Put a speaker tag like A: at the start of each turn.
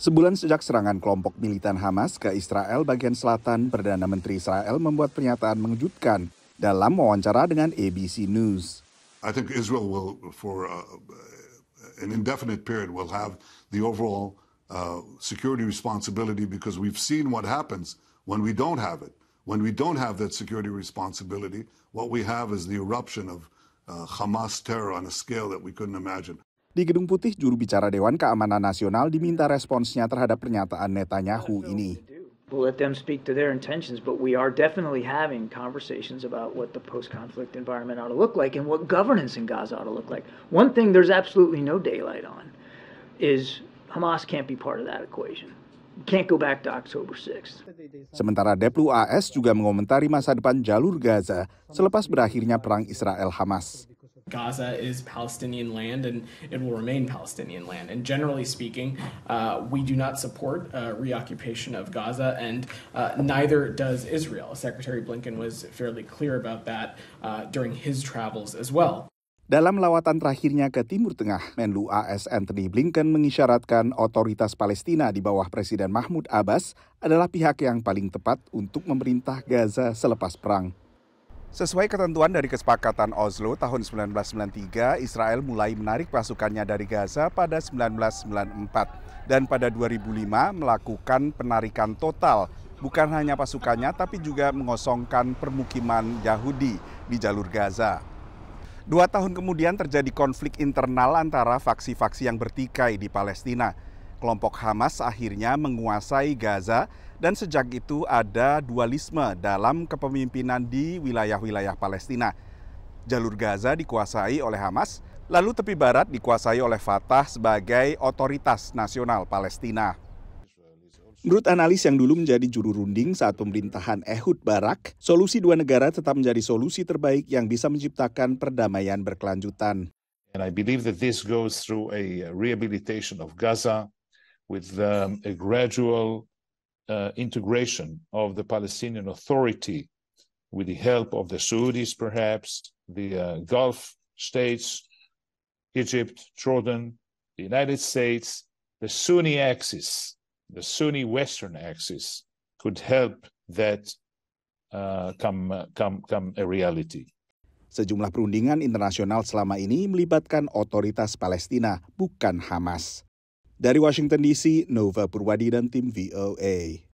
A: Sebulan sejak serangan kelompok militan Hamas ke Israel bagian selatan, Perdana Menteri Israel membuat pernyataan mengejutkan dalam wawancara dengan ABC News.
B: I think Israel will, for uh, uh, an indefinite period, will have the overall uh, security responsibility because we've seen what happens when we don't have it. When we don't have that security responsibility, what we have is the eruption
A: of uh, Hamas terror on a scale that we couldn't imagine. Di Gedung Putih, juru bicara Dewan Keamanan Nasional diminta responsnya terhadap pernyataan Netanyahu ini. Sementara Deplu AS juga mengomentari masa depan jalur Gaza selepas berakhirnya perang Israel-Hamas. Gaza is Palestinian land and it will remain Palestinian land. And generally speaking, uh, we do not support uh, reoccupation of Gaza, and uh, neither does Israel. Secretary Blinken was fairly clear about that uh, during his travels as well. Dalam lawatan terakhirnya ke Timur Tengah, Menlu AS Anthony Blinken mengisyaratkan otoritas Palestina di bawah Presiden Mahmud Abbas adalah pihak yang paling tepat untuk memerintah Gaza selepas perang. Sesuai ketentuan dari kesepakatan Oslo tahun 1993, Israel mulai menarik pasukannya dari Gaza pada 1994 dan pada 2005 melakukan penarikan total bukan hanya pasukannya tapi juga mengosongkan permukiman Yahudi di jalur Gaza. Dua tahun kemudian terjadi konflik internal antara faksi-faksi yang bertikai di Palestina. Kelompok Hamas akhirnya menguasai Gaza dan sejak itu ada dualisme dalam kepemimpinan di wilayah-wilayah Palestina. Jalur Gaza dikuasai oleh Hamas, lalu tepi barat dikuasai oleh Fatah sebagai otoritas nasional Palestina. Menurut analis yang dulu menjadi juru runding saat pemerintahan Ehud Barak, solusi dua negara tetap menjadi solusi terbaik yang bisa menciptakan perdamaian berkelanjutan.
B: And I believe that this goes through a rehabilitation of Gaza, with um, a gradual uh, integration of the Palestinian Authority with the help of the Saudis, perhaps, the uh, Gulf states, Egypt, Jordan, the United States, the Sunni axis, the Sunni Western axis could help
A: that uh, come, come, come a reality. Sejumlah perundingan internasional selama ini melibatkan otoritas Palestina, bukan Hamas. Dari Washington DC, Nova Purwadi dan tim VOA.